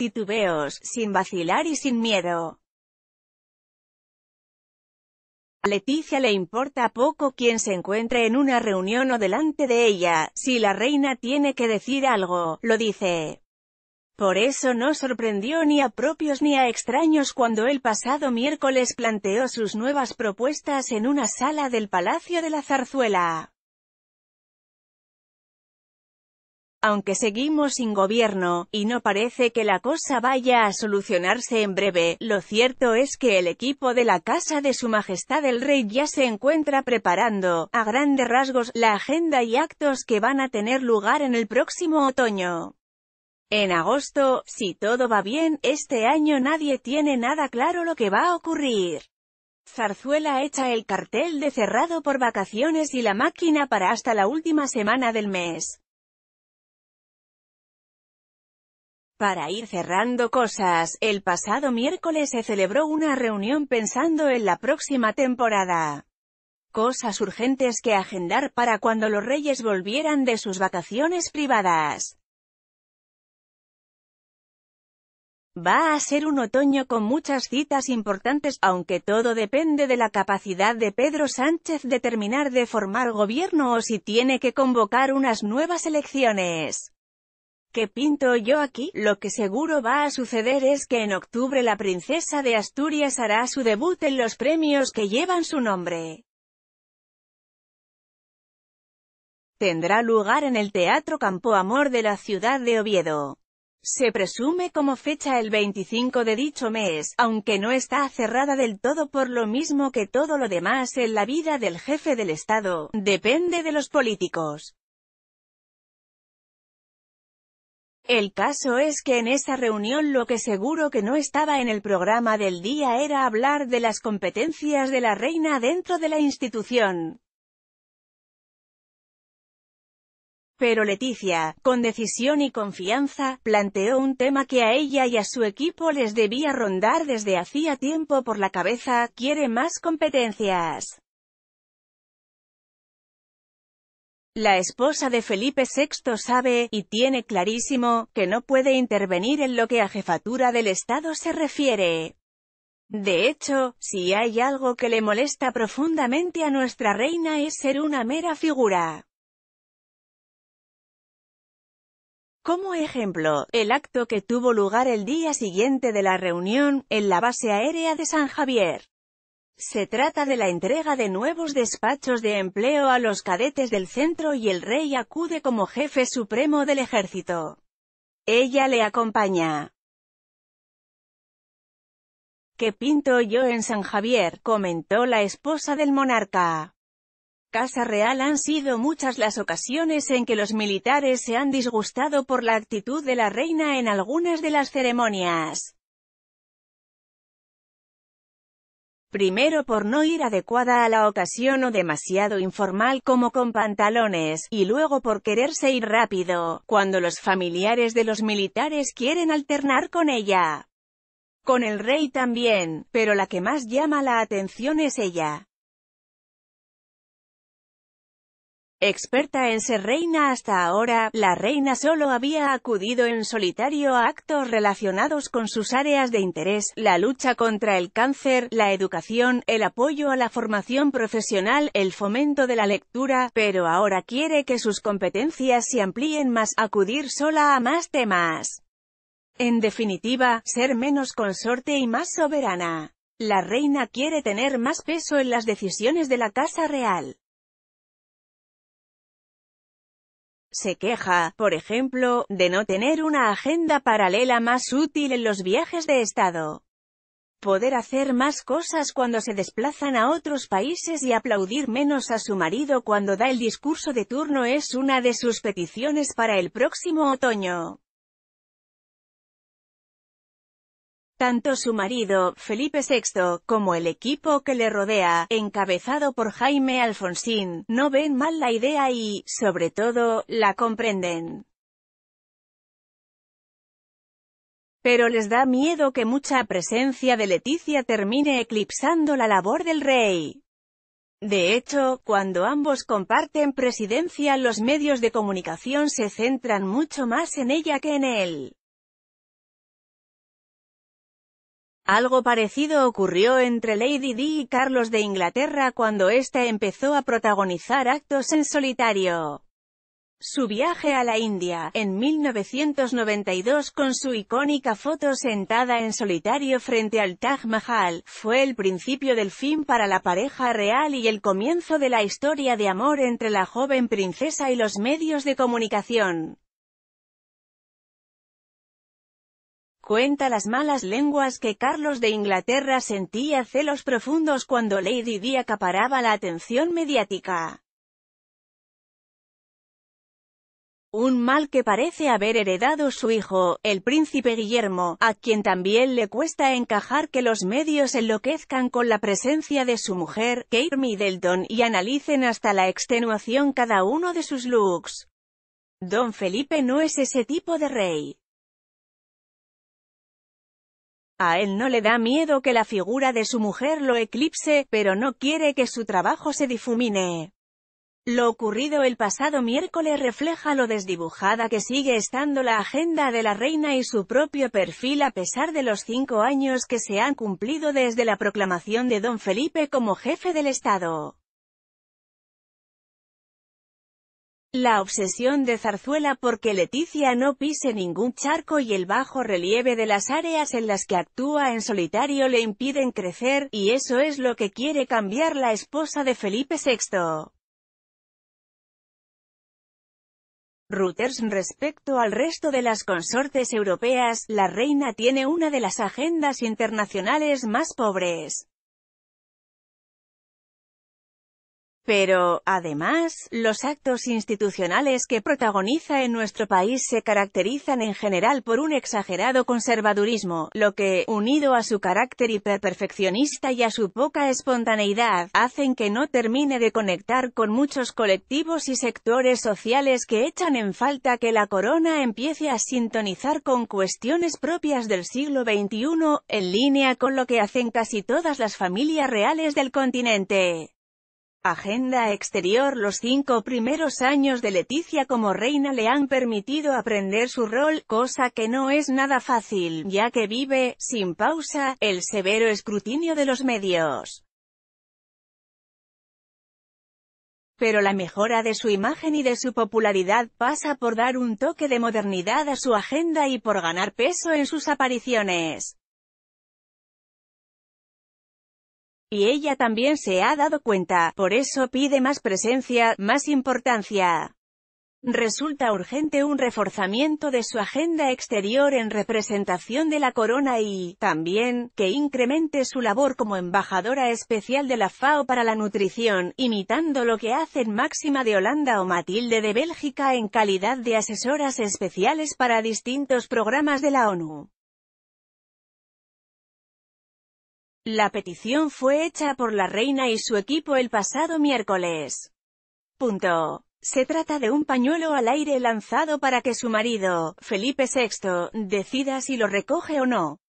titubeos, sin vacilar y sin miedo. A Leticia le importa poco quien se encuentre en una reunión o delante de ella, si la reina tiene que decir algo, lo dice. Por eso no sorprendió ni a propios ni a extraños cuando el pasado miércoles planteó sus nuevas propuestas en una sala del Palacio de la Zarzuela. aunque seguimos sin gobierno, y no parece que la cosa vaya a solucionarse en breve, lo cierto es que el equipo de la Casa de Su Majestad el Rey ya se encuentra preparando, a grandes rasgos, la agenda y actos que van a tener lugar en el próximo otoño. En agosto, si todo va bien, este año nadie tiene nada claro lo que va a ocurrir. Zarzuela echa el cartel de cerrado por vacaciones y la máquina para hasta la última semana del mes. Para ir cerrando cosas, el pasado miércoles se celebró una reunión pensando en la próxima temporada. Cosas urgentes que agendar para cuando los reyes volvieran de sus vacaciones privadas. Va a ser un otoño con muchas citas importantes, aunque todo depende de la capacidad de Pedro Sánchez de terminar de formar gobierno o si tiene que convocar unas nuevas elecciones. ¿Qué pinto yo aquí? Lo que seguro va a suceder es que en octubre la princesa de Asturias hará su debut en los premios que llevan su nombre. Tendrá lugar en el Teatro Campo Amor de la ciudad de Oviedo. Se presume como fecha el 25 de dicho mes, aunque no está cerrada del todo por lo mismo que todo lo demás en la vida del jefe del Estado, depende de los políticos. El caso es que en esa reunión lo que seguro que no estaba en el programa del día era hablar de las competencias de la reina dentro de la institución. Pero Leticia, con decisión y confianza, planteó un tema que a ella y a su equipo les debía rondar desde hacía tiempo por la cabeza, quiere más competencias. La esposa de Felipe VI sabe, y tiene clarísimo, que no puede intervenir en lo que a jefatura del Estado se refiere. De hecho, si hay algo que le molesta profundamente a nuestra reina es ser una mera figura. Como ejemplo, el acto que tuvo lugar el día siguiente de la reunión, en la base aérea de San Javier. Se trata de la entrega de nuevos despachos de empleo a los cadetes del centro y el rey acude como jefe supremo del ejército. Ella le acompaña. ¿Qué pinto yo en San Javier? comentó la esposa del monarca. Casa Real han sido muchas las ocasiones en que los militares se han disgustado por la actitud de la reina en algunas de las ceremonias. Primero por no ir adecuada a la ocasión o demasiado informal como con pantalones, y luego por quererse ir rápido, cuando los familiares de los militares quieren alternar con ella. Con el rey también, pero la que más llama la atención es ella. Experta en ser reina hasta ahora, la reina solo había acudido en solitario a actos relacionados con sus áreas de interés, la lucha contra el cáncer, la educación, el apoyo a la formación profesional, el fomento de la lectura, pero ahora quiere que sus competencias se amplíen más, acudir sola a más temas. En definitiva, ser menos consorte y más soberana. La reina quiere tener más peso en las decisiones de la Casa Real. Se queja, por ejemplo, de no tener una agenda paralela más útil en los viajes de Estado. Poder hacer más cosas cuando se desplazan a otros países y aplaudir menos a su marido cuando da el discurso de turno es una de sus peticiones para el próximo otoño. Tanto su marido, Felipe VI, como el equipo que le rodea, encabezado por Jaime Alfonsín, no ven mal la idea y, sobre todo, la comprenden. Pero les da miedo que mucha presencia de Leticia termine eclipsando la labor del rey. De hecho, cuando ambos comparten presidencia los medios de comunicación se centran mucho más en ella que en él. Algo parecido ocurrió entre Lady Di y Carlos de Inglaterra cuando éste empezó a protagonizar actos en solitario. Su viaje a la India, en 1992 con su icónica foto sentada en solitario frente al Taj Mahal, fue el principio del fin para la pareja real y el comienzo de la historia de amor entre la joven princesa y los medios de comunicación. Cuenta las malas lenguas que Carlos de Inglaterra sentía celos profundos cuando Lady Di acaparaba la atención mediática. Un mal que parece haber heredado su hijo, el príncipe Guillermo, a quien también le cuesta encajar que los medios enloquezcan con la presencia de su mujer, Kate Middleton, y analicen hasta la extenuación cada uno de sus looks. Don Felipe no es ese tipo de rey. A él no le da miedo que la figura de su mujer lo eclipse, pero no quiere que su trabajo se difumine. Lo ocurrido el pasado miércoles refleja lo desdibujada que sigue estando la agenda de la reina y su propio perfil a pesar de los cinco años que se han cumplido desde la proclamación de don Felipe como jefe del Estado. La obsesión de Zarzuela porque Leticia no pise ningún charco y el bajo relieve de las áreas en las que actúa en solitario le impiden crecer, y eso es lo que quiere cambiar la esposa de Felipe VI. Reuters respecto al resto de las consortes europeas, la reina tiene una de las agendas internacionales más pobres. Pero, además, los actos institucionales que protagoniza en nuestro país se caracterizan en general por un exagerado conservadurismo, lo que, unido a su carácter hiperperfeccionista y a su poca espontaneidad, hacen que no termine de conectar con muchos colectivos y sectores sociales que echan en falta que la corona empiece a sintonizar con cuestiones propias del siglo XXI, en línea con lo que hacen casi todas las familias reales del continente. Agenda exterior Los cinco primeros años de Leticia como reina le han permitido aprender su rol, cosa que no es nada fácil, ya que vive, sin pausa, el severo escrutinio de los medios. Pero la mejora de su imagen y de su popularidad pasa por dar un toque de modernidad a su agenda y por ganar peso en sus apariciones. Y ella también se ha dado cuenta, por eso pide más presencia, más importancia. Resulta urgente un reforzamiento de su agenda exterior en representación de la corona y, también, que incremente su labor como embajadora especial de la FAO para la nutrición, imitando lo que hacen Máxima de Holanda o Matilde de Bélgica en calidad de asesoras especiales para distintos programas de la ONU. La petición fue hecha por la reina y su equipo el pasado miércoles. Punto. Se trata de un pañuelo al aire lanzado para que su marido, Felipe VI, decida si lo recoge o no.